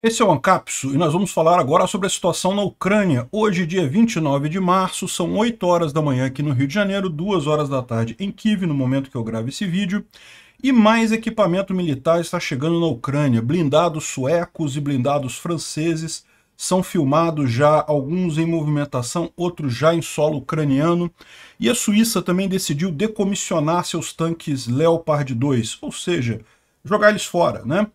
Esse é o Ancapsu e nós vamos falar agora sobre a situação na Ucrânia. Hoje, dia 29 de março, são 8 horas da manhã aqui no Rio de Janeiro, 2 horas da tarde em Kiev, no momento que eu gravo esse vídeo. E mais equipamento militar está chegando na Ucrânia. Blindados suecos e blindados franceses são filmados já, alguns em movimentação, outros já em solo ucraniano. E a Suíça também decidiu decomissionar seus tanques Leopard 2, ou seja, jogar eles fora, né?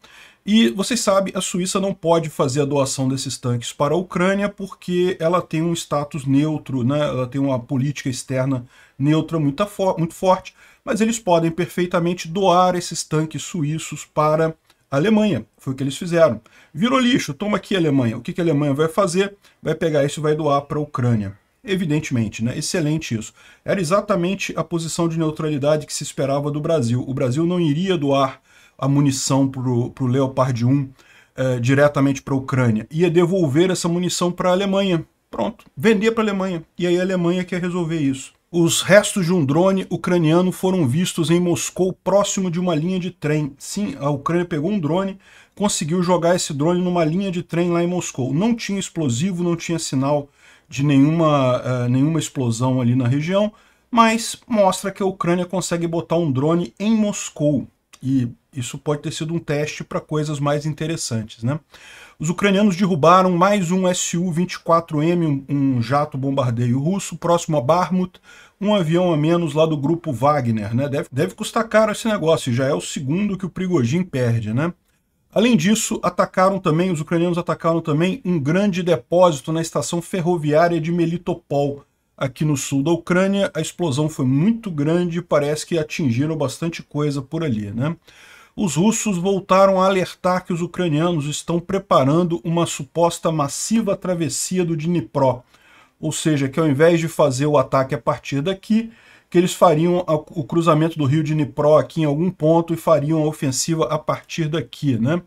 E vocês sabem, a Suíça não pode fazer a doação desses tanques para a Ucrânia porque ela tem um status neutro, né? ela tem uma política externa neutra muito, for muito forte, mas eles podem perfeitamente doar esses tanques suíços para a Alemanha. Foi o que eles fizeram. Virou lixo, toma aqui a Alemanha. O que, que a Alemanha vai fazer? Vai pegar isso e vai doar para a Ucrânia. Evidentemente, né? excelente isso. Era exatamente a posição de neutralidade que se esperava do Brasil. O Brasil não iria doar a munição para o Leopard 1 é, eh, diretamente para a Ucrânia. Ia devolver essa munição para a Alemanha. Pronto, vender para a Alemanha. E aí a Alemanha quer resolver isso. Os restos de um drone ucraniano foram vistos em Moscou, próximo de uma linha de trem. Sim, a Ucrânia pegou um drone, conseguiu jogar esse drone numa linha de trem lá em Moscou. Não tinha explosivo, não tinha sinal de nenhuma, uh, nenhuma explosão ali na região, mas mostra que a Ucrânia consegue botar um drone em Moscou. E isso pode ter sido um teste para coisas mais interessantes. Né? Os ucranianos derrubaram mais um Su-24M, um jato bombardeio russo, próximo a Barmut, um avião a menos lá do grupo Wagner. Né? Deve, deve custar caro esse negócio, já é o segundo que o Prigogine perde. Né? Além disso, atacaram também, os ucranianos atacaram também um grande depósito na estação ferroviária de Melitopol, aqui no sul da Ucrânia. A explosão foi muito grande e parece que atingiram bastante coisa por ali. Né? os russos voltaram a alertar que os ucranianos estão preparando uma suposta massiva travessia do Dnipro, ou seja, que ao invés de fazer o ataque a partir daqui, que eles fariam o cruzamento do rio Dnipro aqui em algum ponto e fariam a ofensiva a partir daqui, né?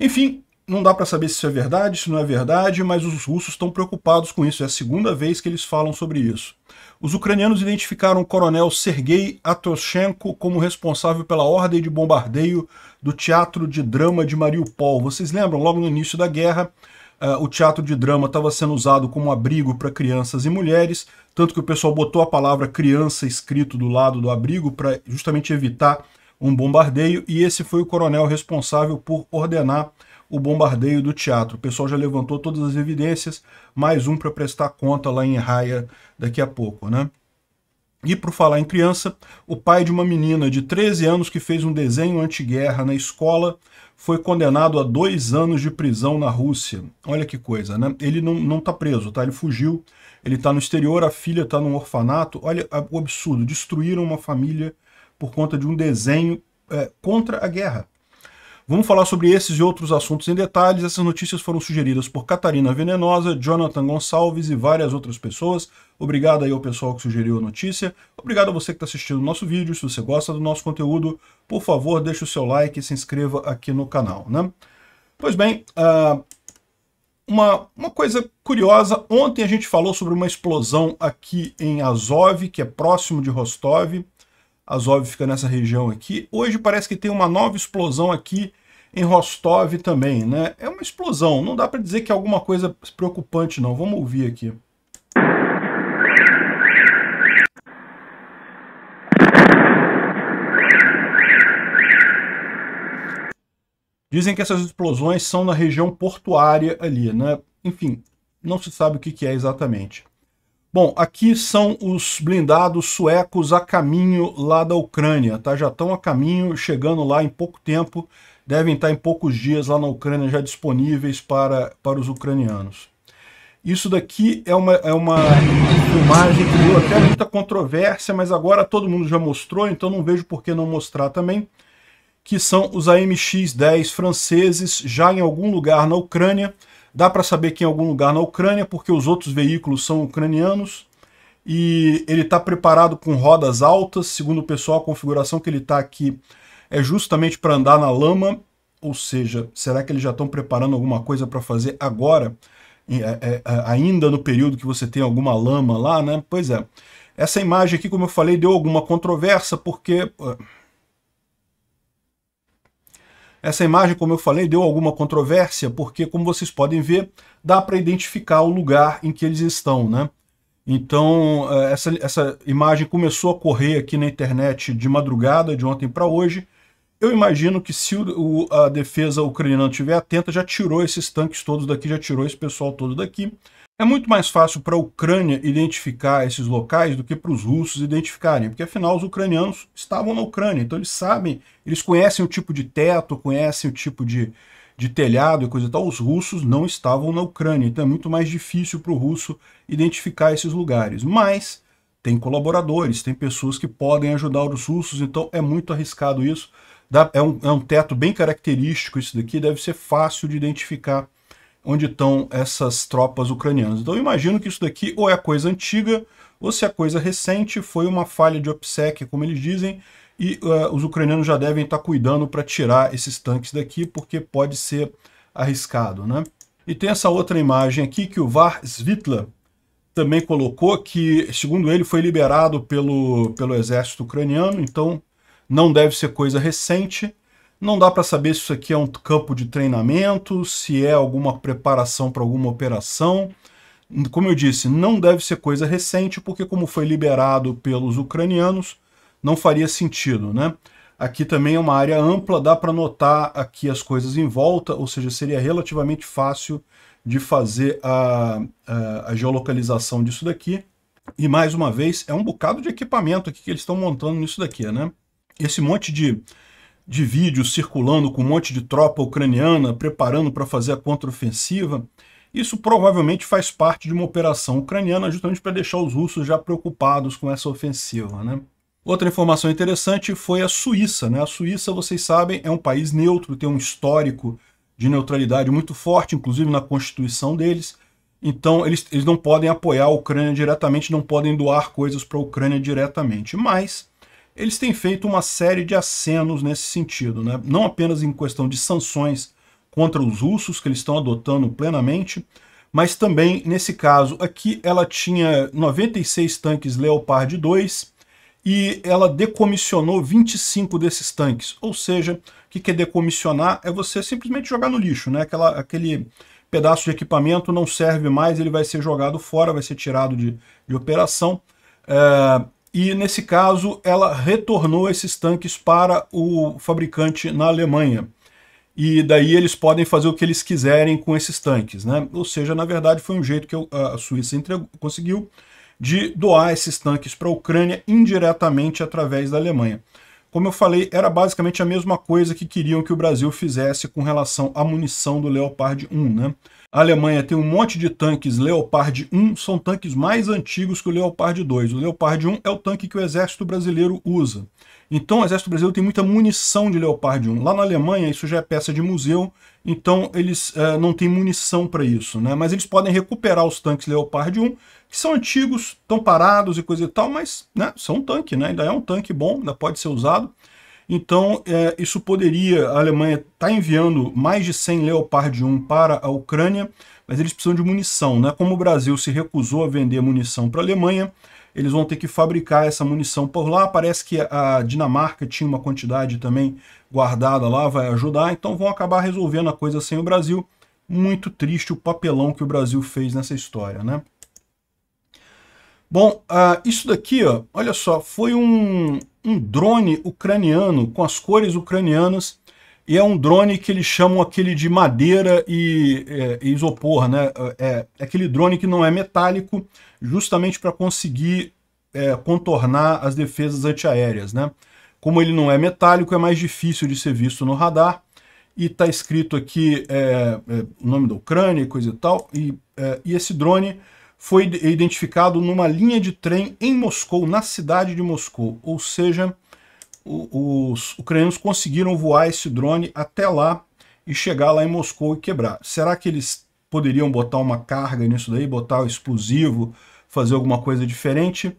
Enfim, não dá para saber se isso é verdade, se não é verdade, mas os russos estão preocupados com isso. É a segunda vez que eles falam sobre isso. Os ucranianos identificaram o coronel Sergei Atoshenko como responsável pela ordem de bombardeio do Teatro de Drama de Mariupol. Vocês lembram, logo no início da guerra, uh, o teatro de drama estava sendo usado como abrigo para crianças e mulheres, tanto que o pessoal botou a palavra criança escrito do lado do abrigo para justamente evitar um bombardeio, e esse foi o coronel responsável por ordenar o bombardeio do teatro. O pessoal já levantou todas as evidências, mais um para prestar conta lá em Raia daqui a pouco, né? E por falar em criança, o pai de uma menina de 13 anos que fez um desenho anti-guerra na escola foi condenado a dois anos de prisão na Rússia. Olha que coisa, né? Ele não, não tá preso, tá? Ele fugiu, ele está no exterior, a filha está num orfanato. Olha o absurdo, destruíram uma família por conta de um desenho é, contra a guerra. Vamos falar sobre esses e outros assuntos em detalhes. Essas notícias foram sugeridas por Catarina Venenosa, Jonathan Gonçalves e várias outras pessoas. Obrigado aí ao pessoal que sugeriu a notícia. Obrigado a você que está assistindo o nosso vídeo. Se você gosta do nosso conteúdo, por favor, deixe o seu like e se inscreva aqui no canal. Né? Pois bem, uh, uma, uma coisa curiosa. Ontem a gente falou sobre uma explosão aqui em Azov, que é próximo de Rostov. Azov fica nessa região aqui. Hoje parece que tem uma nova explosão aqui em Rostov também, né? É uma explosão, não dá para dizer que é alguma coisa preocupante não. Vamos ouvir aqui. Dizem que essas explosões são na região portuária ali, né? Enfim, não se sabe o que, que é exatamente. Bom, aqui são os blindados suecos a caminho lá da Ucrânia, tá? Já estão a caminho, chegando lá em pouco tempo devem estar em poucos dias lá na Ucrânia já disponíveis para, para os ucranianos. Isso daqui é uma, é uma filmagem que deu até muita controvérsia, mas agora todo mundo já mostrou, então não vejo por que não mostrar também, que são os AMX-10 franceses já em algum lugar na Ucrânia. Dá para saber que em algum lugar na Ucrânia, porque os outros veículos são ucranianos, e ele está preparado com rodas altas, segundo o pessoal, a configuração que ele está aqui é justamente para andar na lama ou seja, será que eles já estão preparando alguma coisa para fazer agora, é, é, é, ainda no período que você tem alguma lama lá, né? Pois é. Essa imagem aqui, como eu falei, deu alguma controvérsia, porque... Essa imagem, como eu falei, deu alguma controvérsia, porque, como vocês podem ver, dá para identificar o lugar em que eles estão, né? Então, essa, essa imagem começou a correr aqui na internet de madrugada, de ontem para hoje, eu imagino que se o, a defesa ucraniana estiver atenta, já tirou esses tanques todos daqui, já tirou esse pessoal todo daqui. É muito mais fácil para a Ucrânia identificar esses locais do que para os russos identificarem, porque afinal os ucranianos estavam na Ucrânia, então eles sabem, eles conhecem o tipo de teto, conhecem o tipo de, de telhado e coisa e tal. Os russos não estavam na Ucrânia, então é muito mais difícil para o russo identificar esses lugares. Mas tem colaboradores, tem pessoas que podem ajudar os russos, então é muito arriscado isso. Dá, é, um, é um teto bem característico isso daqui, deve ser fácil de identificar onde estão essas tropas ucranianas. Então eu imagino que isso daqui ou é coisa antiga, ou se é coisa recente, foi uma falha de OPSEC, como eles dizem, e uh, os ucranianos já devem estar tá cuidando para tirar esses tanques daqui, porque pode ser arriscado. Né? E tem essa outra imagem aqui que o Var Svitla também colocou, que segundo ele foi liberado pelo, pelo exército ucraniano, então não deve ser coisa recente. Não dá para saber se isso aqui é um campo de treinamento, se é alguma preparação para alguma operação. Como eu disse, não deve ser coisa recente, porque como foi liberado pelos ucranianos, não faria sentido, né? Aqui também é uma área ampla, dá para notar aqui as coisas em volta, ou seja, seria relativamente fácil de fazer a, a, a geolocalização disso daqui. E mais uma vez, é um bocado de equipamento aqui que eles estão montando nisso daqui, né? esse monte de, de vídeo circulando com um monte de tropa ucraniana preparando para fazer a contraofensiva, isso provavelmente faz parte de uma operação ucraniana justamente para deixar os russos já preocupados com essa ofensiva. Né? Outra informação interessante foi a Suíça. Né? A Suíça, vocês sabem, é um país neutro, tem um histórico de neutralidade muito forte, inclusive na constituição deles. Então eles, eles não podem apoiar a Ucrânia diretamente, não podem doar coisas para a Ucrânia diretamente. Mas eles têm feito uma série de acenos nesse sentido, né? não apenas em questão de sanções contra os russos, que eles estão adotando plenamente, mas também, nesse caso aqui, ela tinha 96 tanques Leopard 2 e ela decomissionou 25 desses tanques. Ou seja, o que, é decomissionar? É você simplesmente jogar no lixo, né? Aquela, aquele pedaço de equipamento não serve mais, ele vai ser jogado fora, vai ser tirado de, de operação. É, e nesse caso ela retornou esses tanques para o fabricante na Alemanha. E daí eles podem fazer o que eles quiserem com esses tanques, né? Ou seja, na verdade foi um jeito que a Suíça entregou, conseguiu de doar esses tanques para a Ucrânia indiretamente através da Alemanha. Como eu falei, era basicamente a mesma coisa que queriam que o Brasil fizesse com relação à munição do Leopard 1, né? A Alemanha tem um monte de tanques Leopard 1, são tanques mais antigos que o Leopard 2. O Leopard 1 é o tanque que o exército brasileiro usa. Então o exército brasileiro tem muita munição de Leopard 1. Lá na Alemanha isso já é peça de museu, então eles é, não têm munição para isso. Né? Mas eles podem recuperar os tanques Leopard 1, que são antigos, estão parados e coisa e tal, mas né, são um tanque, né? ainda é um tanque bom, ainda pode ser usado. Então, é, isso poderia, a Alemanha está enviando mais de 100 Leopard 1 para a Ucrânia, mas eles precisam de munição. Né? Como o Brasil se recusou a vender munição para a Alemanha, eles vão ter que fabricar essa munição por lá. Parece que a Dinamarca tinha uma quantidade também guardada lá, vai ajudar, então vão acabar resolvendo a coisa sem o Brasil. Muito triste o papelão que o Brasil fez nessa história, né? Bom, uh, isso daqui, ó, olha só, foi um, um drone ucraniano com as cores ucranianas e é um drone que eles chamam aquele de madeira e, é, isopor, né? É, é, aquele drone que não é metálico, justamente para conseguir é, contornar as defesas antiaéreas, né? Como ele não é metálico, é mais difícil de ser visto no radar. E está escrito aqui é, é, o nome da Ucrânia e coisa e tal. E, é, e esse drone foi identificado numa linha de trem em Moscou, na cidade de Moscou. Ou seja, os ucranianos conseguiram voar esse drone até lá e chegar lá em Moscou e quebrar. Será que eles poderiam botar uma carga nisso daí, botar o explosivo, fazer alguma coisa diferente?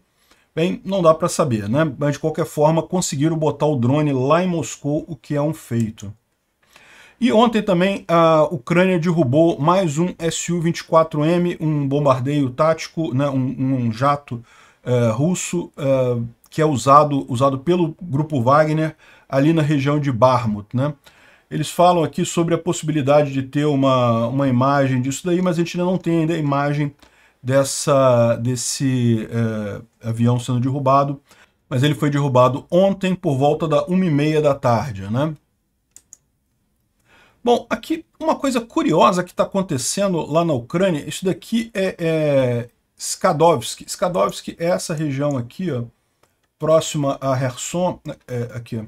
Bem, não dá para saber, né? Mas de qualquer forma, conseguiram botar o drone lá em Moscou, o que é um feito. E ontem também a Ucrânia derrubou mais um Su-24M, um bombardeio tático, né, um, um jato eh, russo eh, que é usado, usado pelo grupo Wagner ali na região de Barmut. Né? Eles falam aqui sobre a possibilidade de ter uma, uma imagem disso daí, mas a gente ainda não tem ainda a imagem dessa, desse eh, avião sendo derrubado. Mas ele foi derrubado ontem por volta da 1h30 da tarde, né? Bom, aqui uma coisa curiosa que está acontecendo lá na Ucrânia, isso daqui é, é Skadovsk. Skadovsk é essa região aqui, ó, próxima a Herson, né, é, aqui,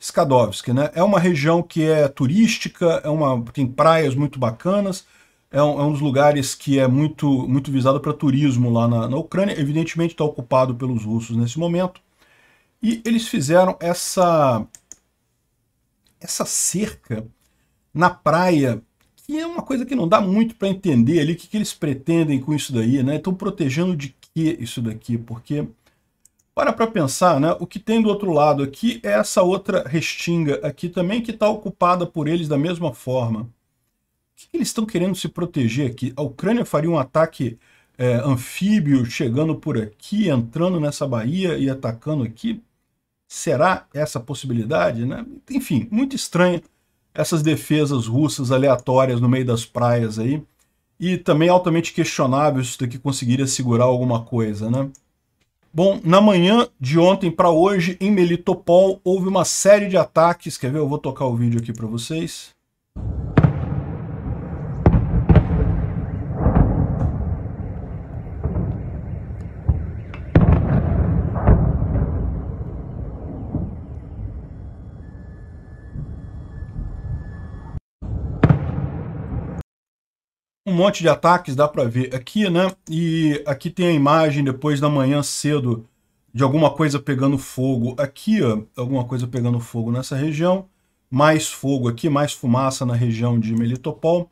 Skadovsk, né? É uma região que é turística, é uma, tem praias muito bacanas, é um, é um dos lugares que é muito, muito visado para turismo lá na, na Ucrânia, evidentemente está ocupado pelos russos nesse momento, e eles fizeram essa, essa cerca na praia, que é uma coisa que não dá muito para entender ali o que, que eles pretendem com isso daí, né? Estão protegendo de que isso daqui? Porque, para para pensar, né? O que tem do outro lado aqui é essa outra restinga aqui também que está ocupada por eles da mesma forma. O que, que eles estão querendo se proteger aqui? A Ucrânia faria um ataque é, anfíbio chegando por aqui, entrando nessa baía e atacando aqui? Será essa possibilidade, né? Enfim, muito estranho essas defesas russas aleatórias no meio das praias aí. E também altamente questionável se isso daqui conseguiria segurar alguma coisa, né? Bom, na manhã de ontem para hoje, em Melitopol, houve uma série de ataques. Quer ver? Eu vou tocar o vídeo aqui para vocês. um monte de ataques, dá para ver aqui, né? E aqui tem a imagem depois da manhã cedo de alguma coisa pegando fogo aqui, ó, alguma coisa pegando fogo nessa região, mais fogo aqui, mais fumaça na região de Melitopol.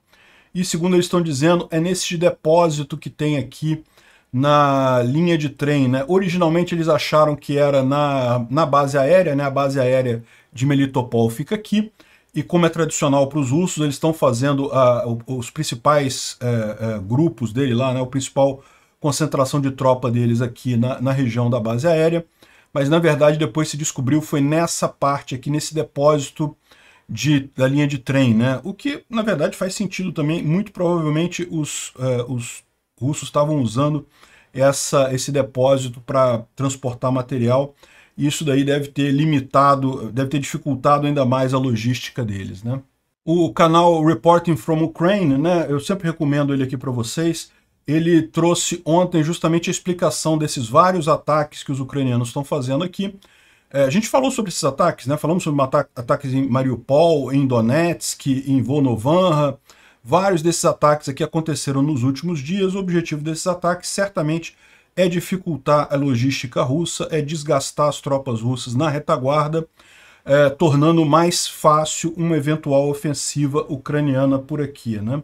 E segundo eles estão dizendo, é nesse depósito que tem aqui na linha de trem, né? Originalmente eles acharam que era na, na base aérea, né? A base aérea de Melitopol fica aqui, e como é tradicional para os russos, eles estão fazendo ah, os principais eh, eh, grupos dele lá, né, o principal concentração de tropa deles aqui na, na região da base aérea. Mas, na verdade, depois se descobriu foi nessa parte aqui, nesse depósito de, da linha de trem, né? O que, na verdade, faz sentido também. Muito provavelmente os, eh, os russos estavam usando essa, esse depósito para transportar material isso daí deve ter limitado, deve ter dificultado ainda mais a logística deles, né? O canal Reporting from Ukraine, né, eu sempre recomendo ele aqui para vocês, ele trouxe ontem justamente a explicação desses vários ataques que os ucranianos estão fazendo aqui. É, a gente falou sobre esses ataques, né? Falamos sobre ata ataques em Mariupol, em Donetsk, em Volnovanha. Vários desses ataques aqui aconteceram nos últimos dias. O objetivo desses ataques certamente é dificultar a logística russa, é desgastar as tropas russas na retaguarda, é, tornando mais fácil uma eventual ofensiva ucraniana por aqui. Né?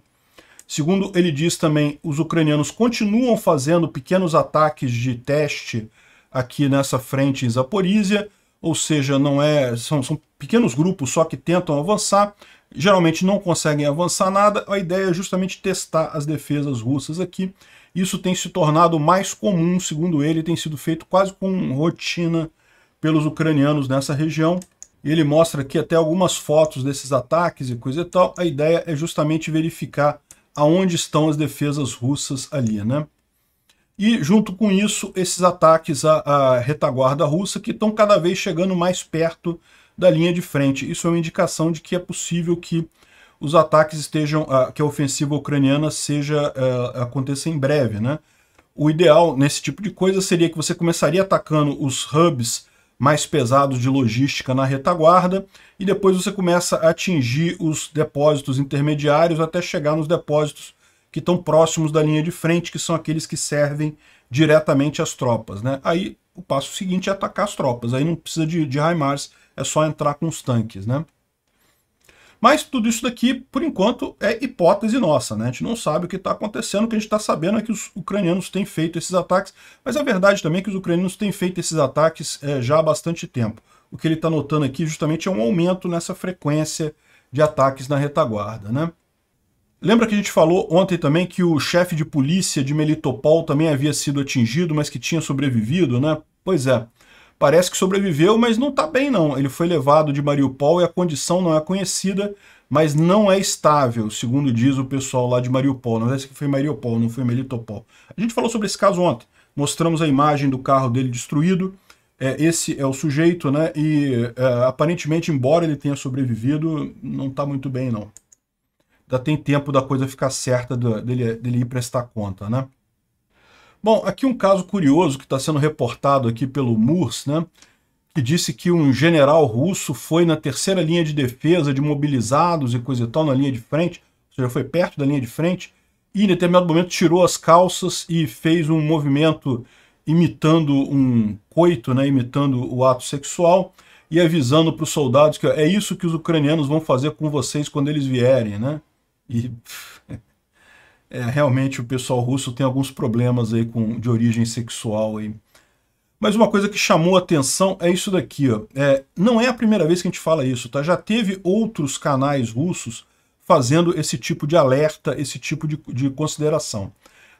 Segundo ele diz também, os ucranianos continuam fazendo pequenos ataques de teste aqui nessa frente em Zaporizhia, ou seja, não é, são, são pequenos grupos só que tentam avançar, geralmente não conseguem avançar nada, a ideia é justamente testar as defesas russas aqui, isso tem se tornado mais comum, segundo ele, tem sido feito quase com rotina pelos ucranianos nessa região. Ele mostra aqui até algumas fotos desses ataques e coisa e tal. A ideia é justamente verificar aonde estão as defesas russas ali, né? E, junto com isso, esses ataques à, à, retaguarda russa que estão cada vez chegando mais perto da linha de frente. Isso é uma indicação de que é possível que os ataques estejam, ah, que a ofensiva ucraniana seja ah, aconteça em breve, né? O ideal nesse tipo de coisa seria que você começaria atacando os hubs mais pesados de logística na retaguarda e depois você começa a atingir os depósitos intermediários até chegar nos depósitos que estão próximos da linha de frente, que são aqueles que servem diretamente às tropas. Né? Aí o passo seguinte é atacar as tropas, aí não precisa de, de HIMARS, é só entrar com os tanques. Né? Mas tudo isso daqui, por enquanto, é hipótese nossa, né? A gente não sabe o que está acontecendo, o que a gente está sabendo é que os ucranianos têm feito esses ataques, mas a verdade também é que os ucranianos têm feito esses ataques é, já há bastante tempo. O que ele está notando aqui justamente é um aumento nessa frequência de ataques na retaguarda, né? Lembra que a gente falou ontem também que o chefe de polícia de Melitopol também havia sido atingido, mas que tinha sobrevivido, né? Pois é parece que sobreviveu, mas não está bem não. Ele foi levado de Mariupol e a condição não é conhecida, mas não é estável, segundo diz o pessoal lá de Mariupol. Não parece é assim que foi Mariupol, não foi Melitopol. A gente falou sobre esse caso ontem. Mostramos a imagem do carro dele destruído. É, esse é o sujeito, né? E é, aparentemente, embora ele tenha sobrevivido, não está muito bem não. Ainda tem tempo da coisa ficar certa, do, dele, dele ir prestar conta, né? Bom, aqui um caso curioso que está sendo reportado aqui pelo Murs, né? que disse que um general russo foi na terceira linha de defesa de mobilizados e coisa e tal, na linha de frente, ou seja, foi perto da linha de frente, e em determinado momento tirou as calças e fez um movimento imitando um coito, né, imitando o ato sexual, e avisando para os soldados que ó, é isso que os ucranianos vão fazer com vocês quando eles vierem, né? E... É, realmente o pessoal russo tem alguns problemas aí com, de origem sexual. Aí. Mas uma coisa que chamou atenção é isso daqui. Ó. É, não é a primeira vez que a gente fala isso, tá? Já teve outros canais russos fazendo esse tipo de alerta, esse tipo de, de consideração.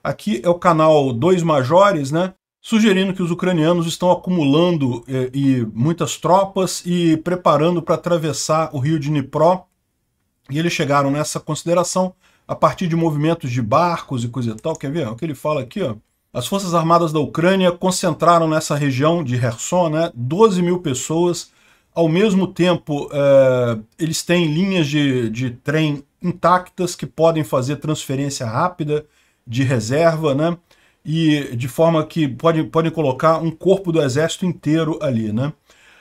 Aqui é o canal Dois Majores, né? sugerindo que os ucranianos estão acumulando é, e muitas tropas e preparando para atravessar o rio de Dnipro. E eles chegaram nessa consideração a partir de movimentos de barcos e coisa e tal. Quer ver? O que ele fala aqui, ó. As Forças Armadas da Ucrânia concentraram nessa região de Kherson né, 12 mil pessoas. Ao mesmo tempo, é, eles têm linhas de, de trem intactas que podem fazer transferência rápida de reserva, né? E de forma que podem, podem colocar um corpo do exército inteiro ali, né?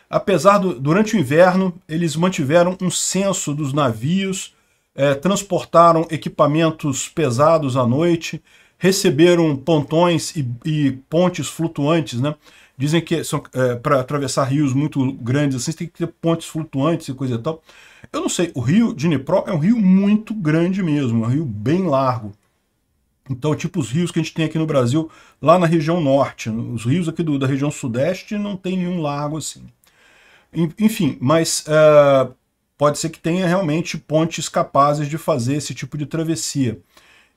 Apesar do. Durante o inverno, eles mantiveram um censo dos navios é, transportaram equipamentos pesados à noite, receberam pontões e, e pontes flutuantes, né? Dizem que são é, para atravessar rios muito grandes, assim, tem que ter pontes flutuantes e coisa e tal. Eu não sei, o rio de Dnipro é um rio muito grande mesmo, é um rio bem largo. Então, tipo os rios que a gente tem aqui no Brasil, lá na região norte. Os rios aqui do, da região sudeste não tem nenhum lago assim. Enfim, mas uh, pode ser que tenha realmente pontes capazes de fazer esse tipo de travessia.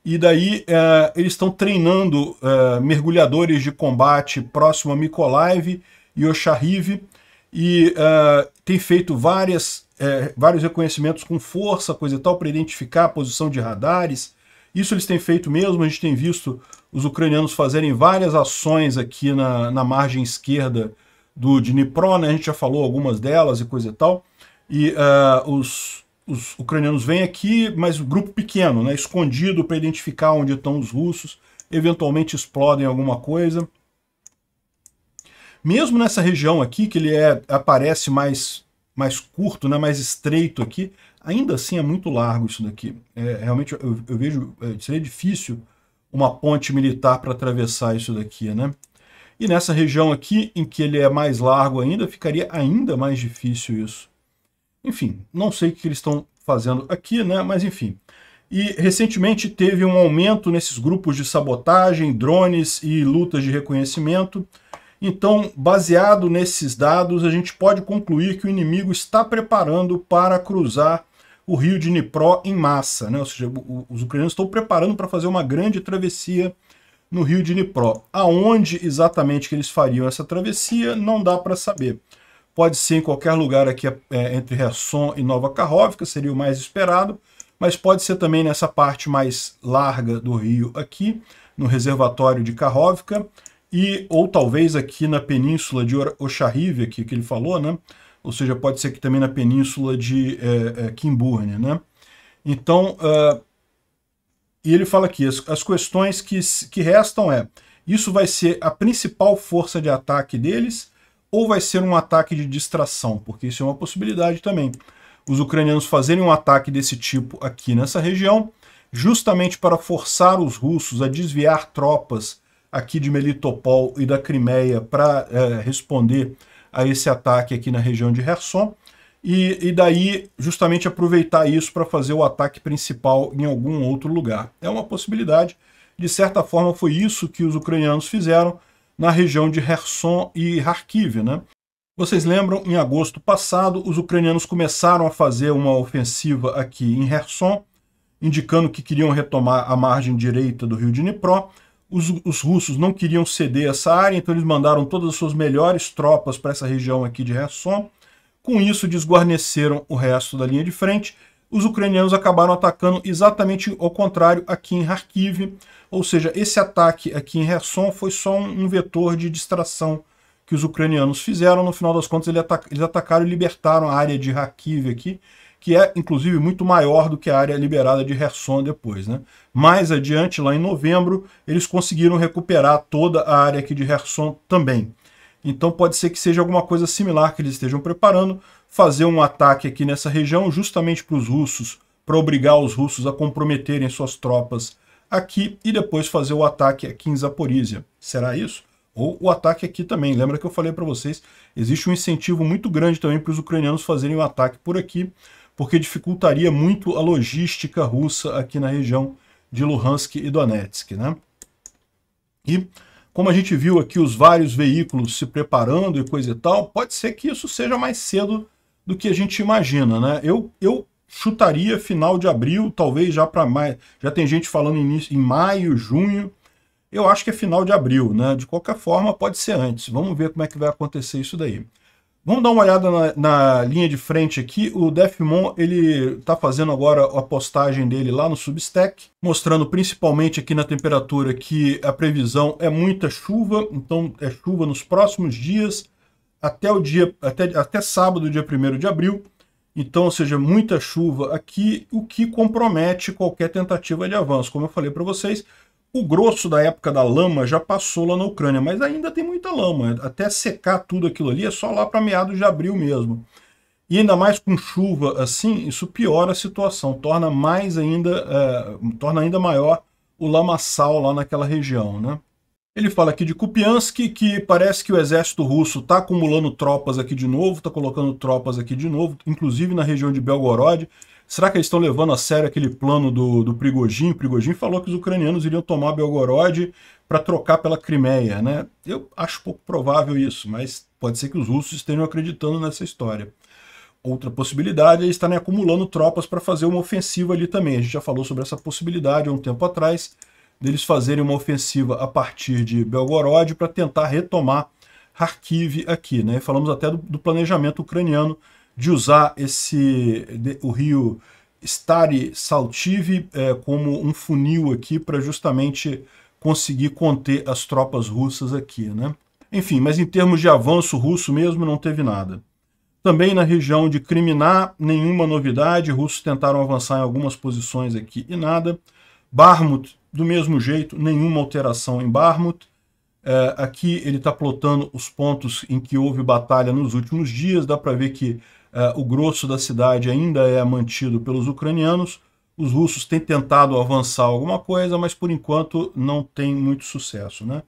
E daí é, eles estão treinando é, mergulhadores de combate próximo a Mykolaiv e Oshariv, e é, tem feito várias, é, vários reconhecimentos com força, coisa e tal, para identificar a posição de radares. Isso eles têm feito mesmo, a gente tem visto os ucranianos fazerem várias ações aqui na, na margem esquerda do Dnipro, né? a gente já falou algumas delas e coisa e tal. E uh, os, os ucranianos vêm aqui, mas um grupo pequeno, né, escondido para identificar onde estão os russos, eventualmente explodem alguma coisa. Mesmo nessa região aqui, que ele é, aparece mais, mais curto, né, mais estreito aqui, ainda assim é muito largo isso daqui. É, realmente eu, eu vejo, é, seria difícil uma ponte militar para atravessar isso daqui, né? E nessa região aqui, em que ele é mais largo ainda, ficaria ainda mais difícil isso. Enfim, não sei o que eles estão fazendo aqui, né? Mas enfim. E recentemente teve um aumento nesses grupos de sabotagem, drones e lutas de reconhecimento. Então, baseado nesses dados, a gente pode concluir que o inimigo está preparando para cruzar o rio de Dnipro em massa. Né? Ou seja, os ucranianos estão preparando para fazer uma grande travessia no rio de Dnipro. Aonde exatamente que eles fariam essa travessia, não dá para saber. Pode ser em qualquer lugar aqui é, é entre Resson e Nova Carróvica, seria o mais esperado, mas pode ser também nessa parte mais larga do rio aqui, no reservatório de Carróvica, e, ou talvez aqui na península de Oxarrive, aqui que ele falou, né? Ou seja, pode ser aqui também na península de é, é, Kimburne, né? Então, uh, e ele fala aqui, as, as questões que, que restam é, isso vai ser a principal força de ataque deles, ou vai ser um ataque de distração, porque isso é uma possibilidade também. Os ucranianos fazerem um ataque desse tipo aqui nessa região, justamente para forçar os russos a desviar tropas aqui de Melitopol e da Crimeia para é, responder a esse ataque aqui na região de Kherson. E, e daí, justamente aproveitar isso para fazer o ataque principal em algum outro lugar. É uma possibilidade. De certa forma, foi isso que os ucranianos fizeram na região de Kherson e Kharkiv. Né? Vocês lembram, em agosto passado, os ucranianos começaram a fazer uma ofensiva aqui em Kherson, indicando que queriam retomar a margem direita do rio Dnipro. Os, os russos não queriam ceder essa área, então eles mandaram todas as suas melhores tropas para essa região aqui de Kherson. Com isso, desguarneceram o resto da linha de frente os ucranianos acabaram atacando exatamente o contrário aqui em Kharkiv, ou seja, esse ataque aqui em Kherson foi só um vetor de distração que os ucranianos fizeram, no final das contas eles atacaram e libertaram a área de Kharkiv aqui, que é inclusive muito maior do que a área liberada de Kherson depois. Né? Mais adiante, lá em novembro, eles conseguiram recuperar toda a área aqui de Kherson também. Então pode ser que seja alguma coisa similar que eles estejam preparando, fazer um ataque aqui nessa região justamente para os russos, para obrigar os russos a comprometerem suas tropas aqui e depois fazer o ataque aqui em Zaporizhia. Será isso? Ou o ataque aqui também. Lembra que eu falei para vocês, existe um incentivo muito grande também para os ucranianos fazerem o um ataque por aqui, porque dificultaria muito a logística russa aqui na região de Luhansk e Donetsk. Né? E como a gente viu aqui os vários veículos se preparando e coisa e tal, pode ser que isso seja mais cedo do que a gente imagina, né? Eu, eu chutaria final de abril, talvez já para mais, Já tem gente falando início, em maio, junho. Eu acho que é final de abril, né? De qualquer forma, pode ser antes. Vamos ver como é que vai acontecer isso daí. Vamos dar uma olhada na, na linha de frente aqui. O Defmon, ele tá fazendo agora a postagem dele lá no Substack, mostrando principalmente aqui na temperatura que a previsão é muita chuva, então é chuva nos próximos dias até o dia até, até sábado, dia 1 de abril. Então, ou seja, muita chuva aqui, o que compromete qualquer tentativa de avanço. Como eu falei para vocês, o grosso da época da lama já passou lá na Ucrânia, mas ainda tem muita lama. Até secar tudo aquilo ali é só lá para meados de abril mesmo. E ainda mais com chuva assim, isso piora a situação, torna mais ainda, é, torna ainda maior o lamaçal lá naquela região, né? Ele fala aqui de Kupiansk, que parece que o exército russo está acumulando tropas aqui de novo, está colocando tropas aqui de novo, inclusive na região de Belgorod. Será que eles estão levando a sério aquele plano do, do Prigogine? Prigogine falou que os ucranianos iriam tomar Belgorod para trocar pela Crimeia, né? Eu acho pouco provável isso, mas pode ser que os russos estejam acreditando nessa história. Outra possibilidade é eles estarem acumulando tropas para fazer uma ofensiva ali também. A gente já falou sobre essa possibilidade há um tempo atrás deles fazerem uma ofensiva a partir de Belgorod para tentar retomar Kharkiv aqui. Né? Falamos até do, do planejamento ucraniano de usar esse de, o rio Stary Saltiv é, como um funil aqui para justamente conseguir conter as tropas russas aqui. Né? Enfim, mas em termos de avanço russo mesmo não teve nada. Também na região de Kriminá, nenhuma novidade, russos tentaram avançar em algumas posições aqui e nada. Barmut do mesmo jeito, nenhuma alteração em Barmouth. É, aqui ele está plotando os pontos em que houve batalha nos últimos dias. Dá para ver que é, o grosso da cidade ainda é mantido pelos ucranianos. Os russos têm tentado avançar alguma coisa, mas por enquanto não tem muito sucesso. Né?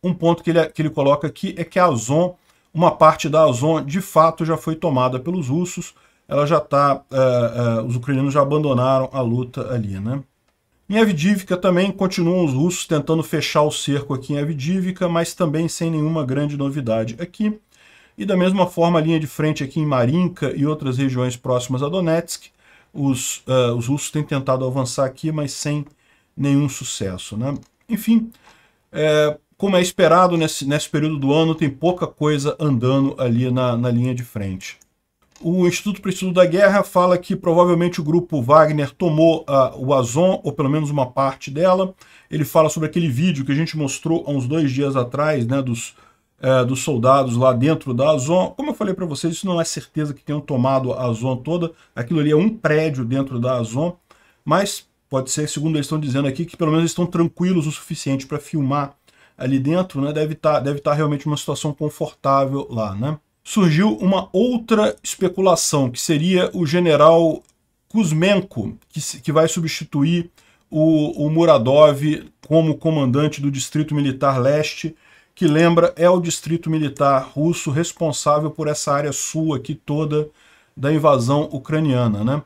Um ponto que ele, que ele coloca aqui é que a Azon, uma parte da Azon, de fato já foi tomada pelos russos. Ela já está, é, é, os ucranianos já abandonaram a luta ali, né? Em Avdivka também continuam os russos tentando fechar o cerco aqui em Avdivka, mas também sem nenhuma grande novidade aqui. E da mesma forma, a linha de frente aqui em Marinka e outras regiões próximas a Donetsk, os, uh, os russos têm tentado avançar aqui, mas sem nenhum sucesso. Né? Enfim, é, como é esperado nesse, nesse período do ano, tem pouca coisa andando ali na, na linha de frente o Instituto para o Estudo da Guerra fala que provavelmente o grupo Wagner tomou uh, o Azon, ou pelo menos uma parte dela. Ele fala sobre aquele vídeo que a gente mostrou há uns dois dias atrás, né, dos, é, dos soldados lá dentro da Azon. Como eu falei para vocês, isso não é certeza que tenham tomado a Azon toda. Aquilo ali é um prédio dentro da Azon, mas pode ser, segundo eles estão dizendo aqui, que pelo menos estão tranquilos o suficiente para filmar ali dentro, né? Deve estar tá, deve tá realmente uma situação confortável lá, né? surgiu uma outra especulação, que seria o general Kuzmenko, que, que vai substituir o, o Muradov como comandante do Distrito Militar Leste, que lembra é o Distrito Militar Russo responsável por essa área sul aqui toda da invasão ucraniana, né?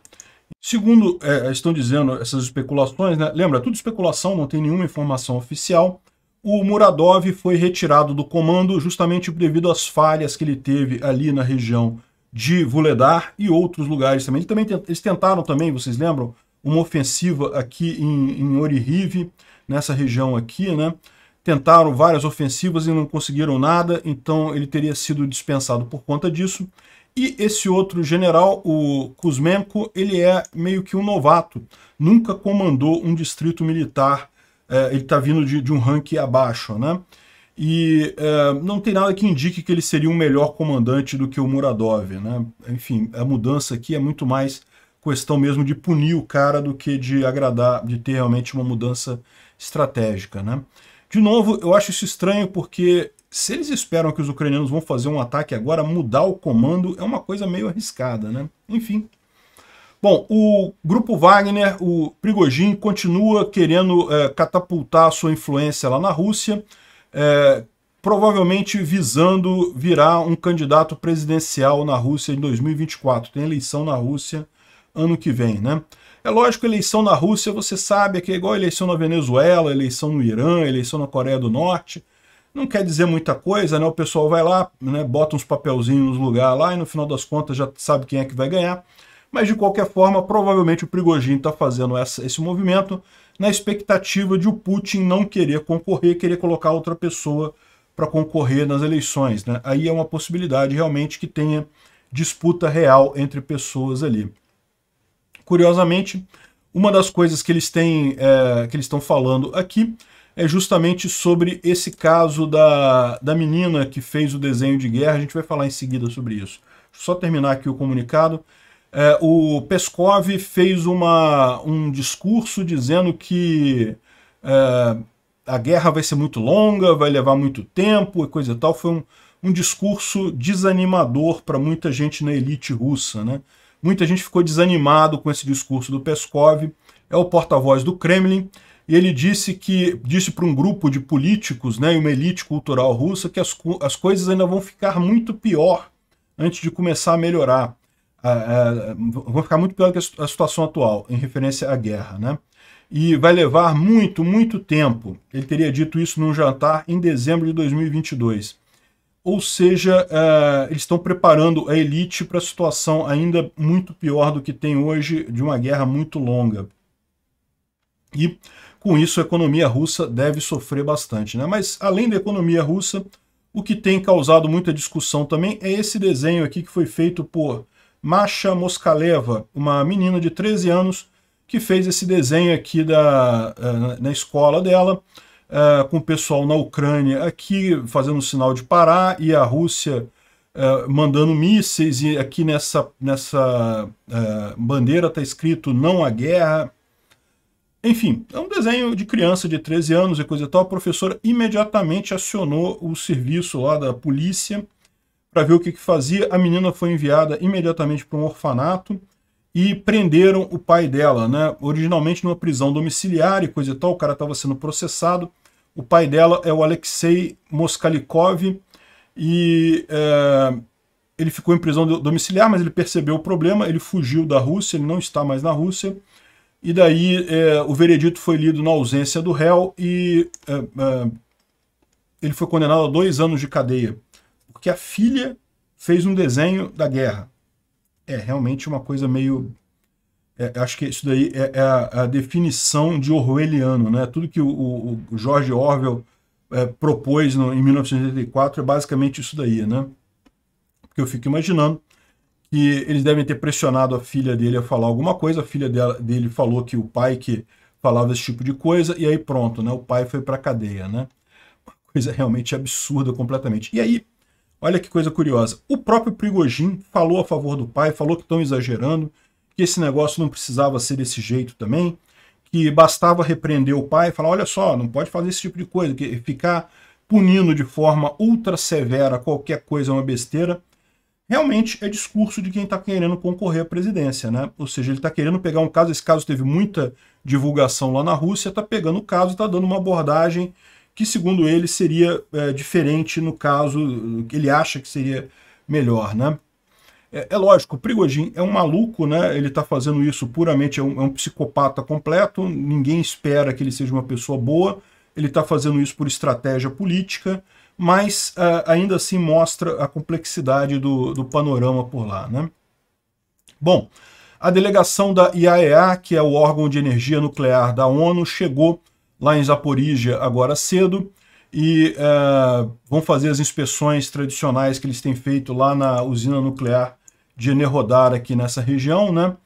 Segundo é, estão dizendo essas especulações, né? lembra, é tudo especulação, não tem nenhuma informação oficial, o Muradov foi retirado do comando justamente devido às falhas que ele teve ali na região de Vuledar e outros lugares também. Ele também eles tentaram também, vocês lembram, uma ofensiva aqui em, em nessa região aqui, né? Tentaram várias ofensivas e não conseguiram nada, então ele teria sido dispensado por conta disso. E esse outro general, o Kuzmenko, ele é meio que um novato, nunca comandou um distrito militar é, ele está vindo de, de, um ranking abaixo, né? E é, não tem nada que indique que ele seria um melhor comandante do que o Muradov, né? Enfim, a mudança aqui é muito mais questão mesmo de punir o cara do que de agradar, de ter realmente uma mudança estratégica, né? De novo, eu acho isso estranho porque se eles esperam que os ucranianos vão fazer um ataque agora, mudar o comando é uma coisa meio arriscada, né? Enfim, Bom, o grupo Wagner, o Prigogine, continua querendo é, catapultar a sua influência lá na Rússia, é, provavelmente visando virar um candidato presidencial na Rússia em 2024. Tem eleição na Rússia ano que vem, né? É lógico, eleição na Rússia, você sabe que é igual eleição na Venezuela, eleição no Irã, eleição na Coreia do Norte. Não quer dizer muita coisa, né? O pessoal vai lá, né, bota uns papelzinhos no lugar lá e no final das contas já sabe quem é que vai ganhar. Mas de qualquer forma, provavelmente o Prigogine está fazendo essa, esse movimento na expectativa de o Putin não querer concorrer, querer colocar outra pessoa para concorrer nas eleições. Né? Aí é uma possibilidade realmente que tenha disputa real entre pessoas ali. Curiosamente, uma das coisas que eles têm, é, que eles estão falando aqui é justamente sobre esse caso da, da menina que fez o desenho de guerra. A gente vai falar em seguida sobre isso. Só terminar aqui o comunicado é, o Peskov fez uma, um discurso dizendo que é, a guerra vai ser muito longa, vai levar muito tempo e coisa e tal. Foi um, um discurso desanimador para muita gente na elite russa. Né? Muita gente ficou desanimado com esse discurso do Peskov. É o porta-voz do Kremlin e ele disse que disse para um grupo de políticos né, e uma elite cultural russa que as, as coisas ainda vão ficar muito pior antes de começar a melhorar a, ah, é, é, ficar muito pior que a, situação atual, em referência à guerra, né? E vai levar muito, muito tempo. Ele teria dito isso num jantar em dezembro de 2022. Ou seja, uh, eles estão preparando a elite para a situação ainda muito pior do que tem hoje, de uma guerra muito longa. E com isso a economia russa deve sofrer bastante. Né? Mas além da economia russa, o que tem causado muita discussão também é esse desenho aqui que foi feito por Masha Moskaleva, uma menina de 13 anos que fez esse desenho aqui da, eh, na escola dela, eh, com o pessoal na Ucrânia aqui fazendo um sinal de parar e a Rússia eh, mandando mísseis. E aqui nessa, nessa bandeira está escrito não à guerra. Enfim, é um desenho de criança de 13 anos e coisa e tal. A professora imediatamente acionou o serviço lá da polícia para ver o que, que fazia. A menina foi enviada imediatamente para um orfanato e prenderam o pai dela, né? Originalmente numa prisão domiciliar e coisa e tal, o cara estava sendo processado. O pai dela é o Alexei Moskalikov e é, ele ficou em prisão domiciliar, mas ele percebeu o problema, ele fugiu da Rússia, ele não está mais na Rússia. E daí é, o veredito foi lido na ausência do réu e é, é ele foi condenado a dois anos de cadeia porque a filha fez um desenho da guerra. É realmente uma coisa meio. É, acho que isso daí é, é a, a, definição de orwelliano, né? Tudo que o, Jorge George Orwell é, propôs no, em 1984 é basicamente isso daí, né? Porque eu fico imaginando que eles devem ter pressionado a filha dele a falar alguma coisa, a filha dela, dele falou que o pai que falava esse tipo de coisa, e aí pronto, né? O pai foi para cadeia, né? Uma coisa realmente absurda completamente. E aí, Olha que coisa curiosa. O próprio Prigojin falou a favor do pai, falou que estão exagerando, que esse negócio não precisava ser desse jeito também, que bastava repreender o pai e falar, olha só, não pode fazer esse tipo de coisa, que ficar punindo de forma ultra severa qualquer coisa é uma besteira, realmente é discurso de quem está querendo concorrer à presidência, né? Ou seja, ele está querendo pegar um caso, esse caso teve muita divulgação lá na Rússia, está pegando o caso, está dando uma abordagem que, segundo ele, seria é, diferente no caso que ele acha que seria melhor, né? É, é lógico, o Prigogine é um maluco, né? Ele está fazendo isso puramente, é um, é um, psicopata completo, ninguém espera que ele seja uma pessoa boa, ele está fazendo isso por estratégia política, mas uh, ainda assim mostra a complexidade do, do panorama por lá, né? Bom, a delegação da IAEA, que é o órgão de energia nuclear da ONU, chegou lá em Zaporígia agora cedo e uh, vão fazer as inspeções tradicionais que eles têm feito lá na usina nuclear de Enerodar aqui nessa região, né?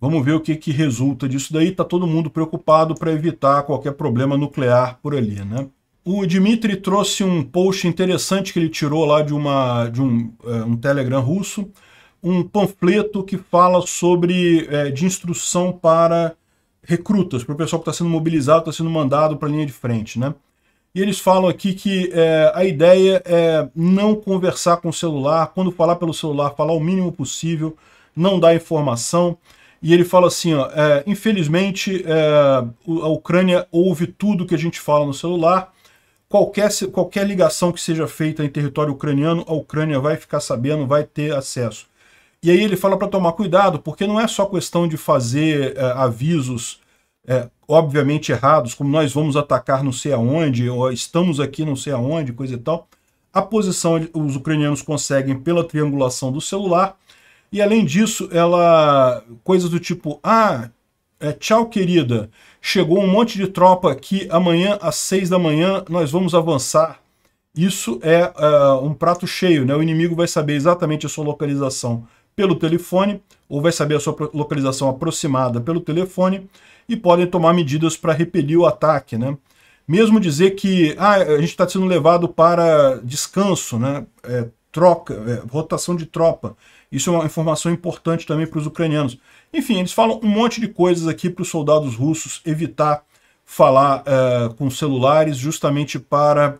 Vamos ver o que, que resulta disso daí. Está todo mundo preocupado para evitar qualquer problema nuclear por ali, né? O Dmitry trouxe um post interessante que ele tirou lá de, uma, de um, é, um Telegram russo, um panfleto que fala sobre é, de instrução para recrutas, para o pessoal que está sendo mobilizado, está sendo mandado para a linha de frente, né? E eles falam aqui que é, a ideia é não conversar com o celular, quando falar pelo celular, falar o mínimo possível, não dar informação. E ele fala assim, ó, é, infelizmente é, a Ucrânia ouve tudo que a gente fala no celular, qualquer, qualquer ligação que seja feita em território ucraniano, a Ucrânia vai ficar sabendo, vai ter acesso. E aí ele fala para tomar cuidado, porque não é só questão de fazer é, avisos é, obviamente errados, como nós vamos atacar não sei aonde, ou estamos aqui não sei aonde, coisa e tal. A posição os ucranianos conseguem pela triangulação do celular. E além disso, ela coisas do tipo, ah, é, tchau querida, chegou um monte de tropa aqui, amanhã às seis da manhã nós vamos avançar. Isso é uh, um prato cheio, né? O inimigo vai saber exatamente a sua localização pelo telefone, ou vai saber a sua localização aproximada pelo telefone, e podem tomar medidas para repelir o ataque, né? Mesmo dizer que ah, a gente está sendo levado para descanso, né? É, troca, é, rotação de tropa. Isso é uma informação importante também para os ucranianos. Enfim, eles falam um monte de coisas aqui para os soldados russos evitar falar é, com celulares, justamente para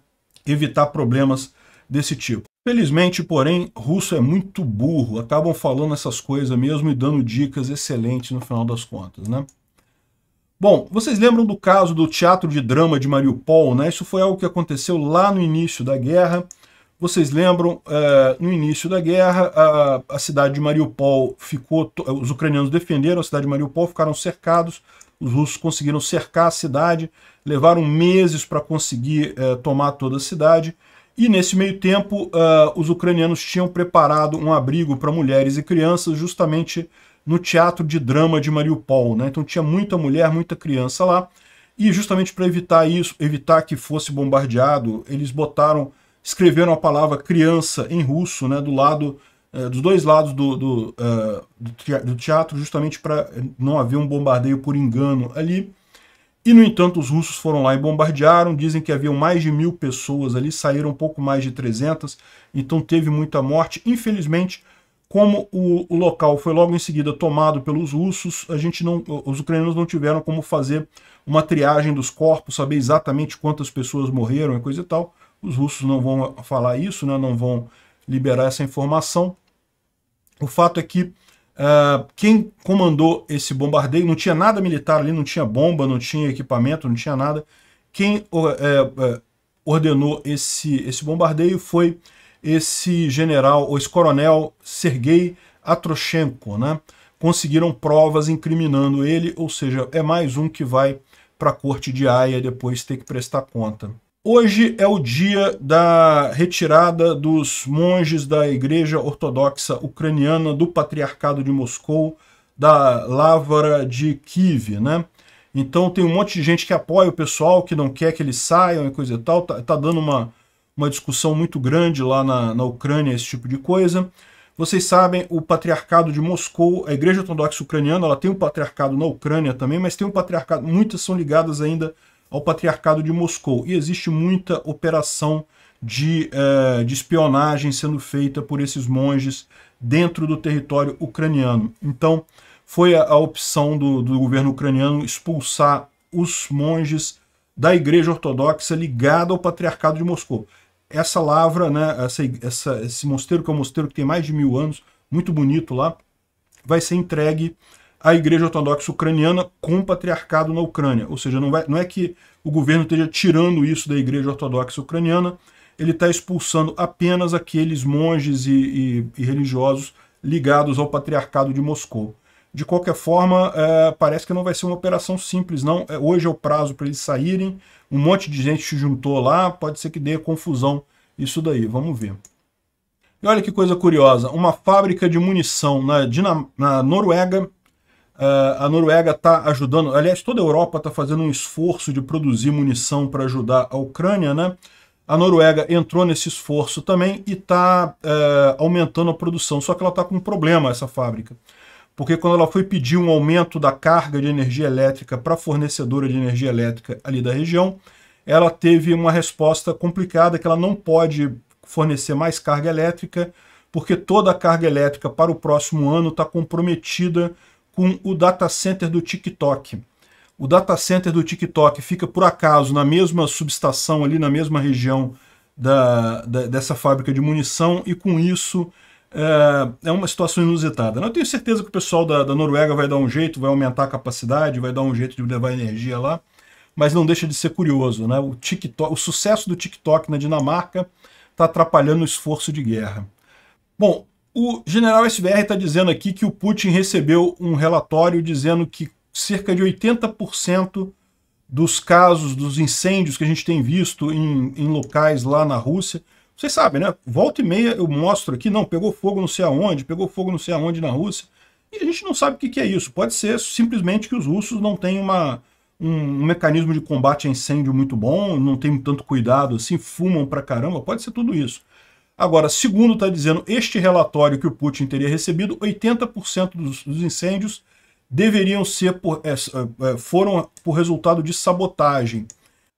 evitar problemas desse tipo. Felizmente, porém, russo é muito burro, acabam falando essas coisas mesmo e dando dicas excelentes no final das contas, né? Bom, vocês lembram do caso do teatro de drama de Mariupol, né? Isso foi algo que aconteceu lá no início da guerra. Vocês lembram, eh, no início da guerra, a, a cidade de Mariupol ficou... Eh, os ucranianos defenderam a cidade de Mariupol, ficaram cercados. Os russos conseguiram cercar a cidade, levaram meses para conseguir eh, tomar toda a cidade. E nesse meio tempo, uh, os ucranianos tinham preparado um abrigo para mulheres e crianças justamente no Teatro de Drama de Mariupol. Né? Então tinha muita mulher, muita criança lá. E justamente para evitar isso, evitar que fosse bombardeado, eles botaram, escreveram a palavra criança em russo, né, do lado, eh, dos dois lados do, do, uh, do teatro, justamente para não haver um bombardeio por engano ali. E, no entanto, os russos foram lá e bombardearam. Dizem que haviam mais de mil pessoas ali, saíram um pouco mais de 300. Então teve muita morte. Infelizmente, como o, o local foi logo em seguida tomado pelos russos, a gente não, os ucranianos não tiveram como fazer uma triagem dos corpos, saber exatamente quantas pessoas morreram e coisa e tal. Os russos não vão falar isso, né? não vão liberar essa informação. O fato é que Uh, quem comandou esse bombardeio não tinha nada militar ali, não tinha bomba, não tinha equipamento, não tinha nada. Quem uh, uh, ordenou esse, esse bombardeio foi esse general, ou esse coronel Sergei Atroshenko. Né? Conseguiram provas incriminando ele, ou seja, é mais um que vai para a corte de Haia depois ter que prestar conta. Hoje é o dia da retirada dos monges da Igreja Ortodoxa Ucraniana do Patriarcado de Moscou, da Lávara de Kiev, né? Então tem um monte de gente que apoia o pessoal, que não quer que eles saiam e coisa e tal. Tá, tá dando uma, uma discussão muito grande lá na, na Ucrânia, esse tipo de coisa. Vocês sabem, o Patriarcado de Moscou, a Igreja Ortodoxa Ucraniana, ela tem um patriarcado na Ucrânia também, mas tem um patriarcado, muitas são ligadas ainda ao Patriarcado de Moscou. E existe muita operação de, eh, de espionagem sendo feita por esses monges dentro do território ucraniano. Então, foi a, a opção do, do governo ucraniano expulsar os monges da Igreja Ortodoxa ligada ao Patriarcado de Moscou. Essa lavra, né, essa, essa, esse mosteiro, que é um mosteiro que tem mais de mil anos, muito bonito lá, vai ser entregue a Igreja Ortodoxa Ucraniana com o patriarcado na Ucrânia. Ou seja, não, vai, não é que o governo esteja tirando isso da Igreja Ortodoxa Ucraniana, ele está expulsando apenas aqueles monges e, e, e, religiosos ligados ao patriarcado de Moscou. De qualquer forma, é, parece que não vai ser uma operação simples, não. É, hoje é o prazo para eles saírem, um monte de gente se juntou lá, pode ser que dê confusão isso daí, vamos ver. E olha que coisa curiosa, uma fábrica de munição na, na Noruega ah, a Noruega está ajudando, aliás, toda a Europa está fazendo um esforço de produzir munição para ajudar a Ucrânia, né? A Noruega entrou nesse esforço também e está eh, aumentando a produção, só que ela está com um problema, essa fábrica. Porque quando ela foi pedir um aumento da carga de energia elétrica para a fornecedora de energia elétrica ali da região, ela teve uma resposta complicada que ela não pode fornecer mais carga elétrica, porque toda a carga elétrica para o próximo ano está comprometida com o data center do TikTok. O data center do TikTok fica, por acaso, na mesma subestação ali, na mesma região da, da dessa fábrica de munição, e com isso é, é, uma situação inusitada. Eu tenho certeza que o pessoal da, da Noruega vai dar um jeito, vai aumentar a capacidade, vai dar um jeito de levar energia lá, mas não deixa de ser curioso. Né? O, TikTok, o sucesso do TikTok na Dinamarca está atrapalhando o esforço de guerra. Bom, o general SBR está dizendo aqui que o Putin recebeu um relatório dizendo que cerca de 80% dos casos dos incêndios que a gente tem visto em, em locais lá na Rússia. Vocês sabem, né? Volta e meia eu mostro aqui, não, pegou fogo não sei aonde, pegou fogo não sei aonde na Rússia. E a gente não sabe o que, que é isso. Pode ser simplesmente que os russos não têm uma, um, mecanismo de combate a incêndio muito bom, não tem tanto cuidado assim, fumam pra caramba, pode ser tudo isso. Agora, segundo está dizendo este relatório que o Putin teria recebido, 80% dos, dos, incêndios deveriam ser por, é, é, é, foram por resultado de sabotagem.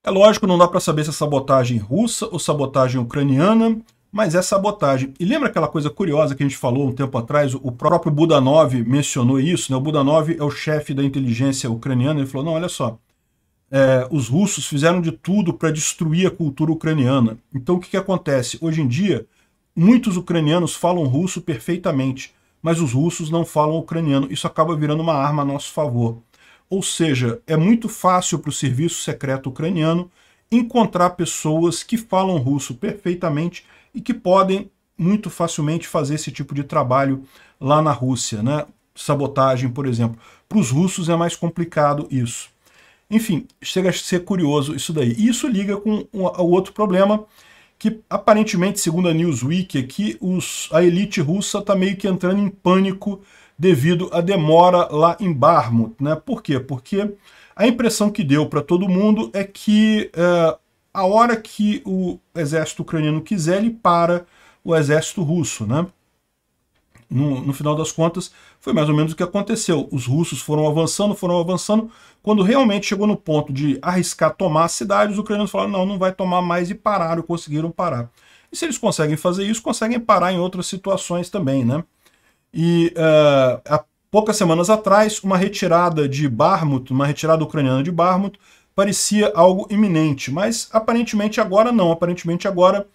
É lógico, não dá para saber se é sabotagem russa ou sabotagem ucraniana, mas é sabotagem. E lembra aquela coisa curiosa que a gente falou um tempo atrás? O próprio Budanov mencionou isso, né? O Budanov é o chefe da inteligência ucraniana, ele falou, não, olha só, é, os russos fizeram de tudo para destruir a cultura ucraniana. Então o que, que acontece? Hoje em dia, muitos ucranianos falam russo perfeitamente, mas os russos não falam ucraniano. Isso acaba virando uma arma a nosso favor. Ou seja, é muito fácil para o serviço secreto ucraniano encontrar pessoas que falam russo perfeitamente e que podem muito facilmente fazer esse tipo de trabalho lá na Rússia, né? Sabotagem, por exemplo. Para os russos é mais complicado isso. Enfim, chega a ser curioso isso daí. E isso liga com o outro problema, que aparentemente, segundo a Newsweek aqui, os, a elite russa está meio que entrando em pânico devido à demora lá em Barmut. Né? Por quê? Porque a impressão que deu para todo mundo é que uh, a hora que o exército ucraniano quiser, ele para o exército russo. Né? no, no final das contas, foi mais ou menos o que aconteceu. Os russos foram avançando, foram avançando. Quando realmente chegou no ponto de arriscar tomar a cidade, os ucranianos falaram, não, não vai tomar mais e pararam, conseguiram parar. E se eles conseguem fazer isso, conseguem parar em outras situações também, né? E uh, há poucas semanas atrás, uma retirada de Barmut, uma retirada ucraniana de Barmut, parecia algo iminente, mas aparentemente agora não, aparentemente agora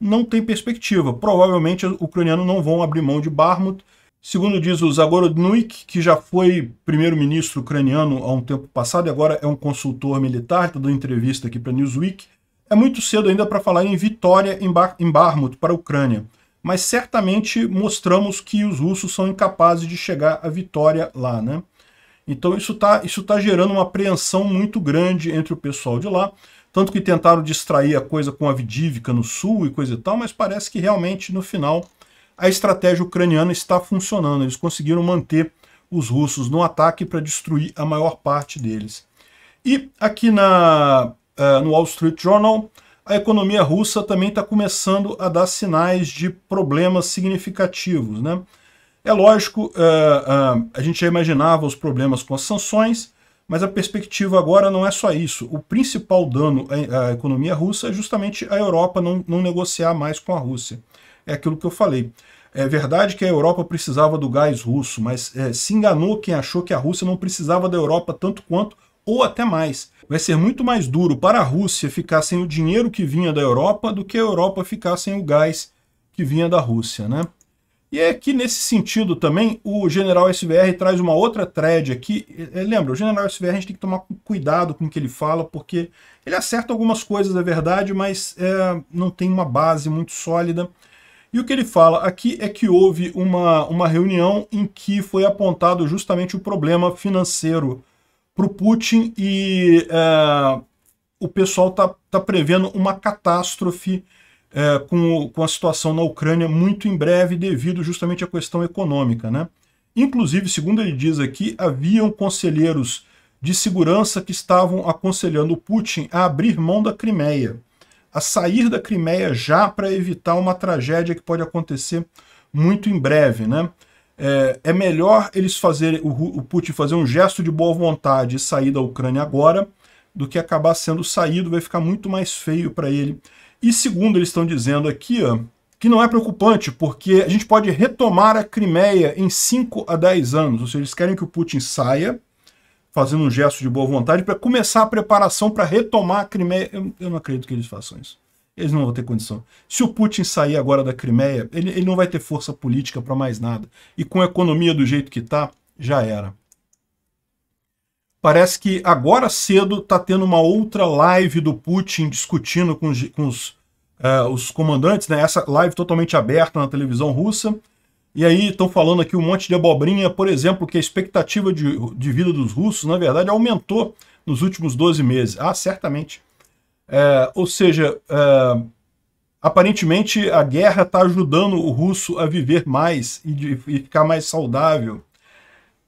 não tem perspectiva. Provavelmente os ucraniano não vão abrir mão de Barmut. Segundo diz o Zagorodnik, que já foi primeiro-ministro ucraniano há um tempo passado e agora é um consultor militar, está dando entrevista aqui para Newsweek, é muito cedo ainda para falar em vitória em, Bar em Barmut para a Ucrânia, mas certamente mostramos que os russos são incapazes de chegar à vitória lá. Né? Então isso está isso tá gerando uma apreensão muito grande entre o pessoal de lá. Tanto que tentaram distrair a coisa com a Vidívica no sul e coisa e tal, mas parece que realmente no final a estratégia ucraniana está funcionando. Eles conseguiram manter os russos no ataque para destruir a maior parte deles. E aqui na, uh, no Wall Street Journal, a economia russa também está começando a dar sinais de problemas significativos. Né? É lógico, uh, uh, a gente já imaginava os problemas com as sanções, mas a perspectiva agora não é só isso. O principal dano à economia russa é justamente a Europa não, não negociar mais com a Rússia. É aquilo que eu falei. É verdade que a Europa precisava do gás russo, mas é, se enganou quem achou que a Rússia não precisava da Europa tanto quanto, ou até mais. Vai ser muito mais duro para a Rússia ficar sem o dinheiro que vinha da Europa do que a Europa ficar sem o gás que vinha da Rússia, né? E é que nesse sentido também o General SVR traz uma outra thread aqui. É, lembra, o General SVR a gente tem que tomar cuidado com o que ele fala, porque ele acerta algumas coisas, é verdade, mas é, não tem uma base muito sólida. E o que ele fala aqui é que houve uma, uma reunião em que foi apontado justamente o problema financeiro para o Putin e é, o pessoal está tá prevendo uma catástrofe financeira é, com, com a situação na Ucrânia muito em breve, devido justamente à questão econômica. Né? Inclusive, segundo ele diz aqui, haviam conselheiros de segurança que estavam aconselhando Putin a abrir mão da Crimeia, a sair da Crimeia já para evitar uma tragédia que pode acontecer muito em breve. Né? É, é melhor eles fazerem, o, o Putin fazer um gesto de boa vontade e sair da Ucrânia agora do que acabar sendo saído, vai ficar muito mais feio para ele e segundo, eles estão dizendo aqui ó, que não é preocupante, porque a gente pode retomar a Crimeia em 5 a 10 anos. Ou seja, eles querem que o Putin saia, fazendo um gesto de boa vontade, para começar a preparação para retomar a Crimeia. Eu, eu, não acredito que eles façam isso. Eles não vão ter condição. Se o Putin sair agora da Crimeia, ele, ele não vai ter força política para mais nada. E com a economia do jeito que está, já era. Parece que agora cedo está tendo uma outra live do Putin discutindo com os, com os, uh, os comandantes, né? essa live totalmente aberta na televisão russa. E aí estão falando aqui um monte de abobrinha, por exemplo, que a expectativa de, de vida dos russos, na verdade, aumentou nos últimos 12 meses. Ah, certamente. É, ou seja, é, aparentemente a guerra está ajudando o russo a viver mais e, de, e ficar mais saudável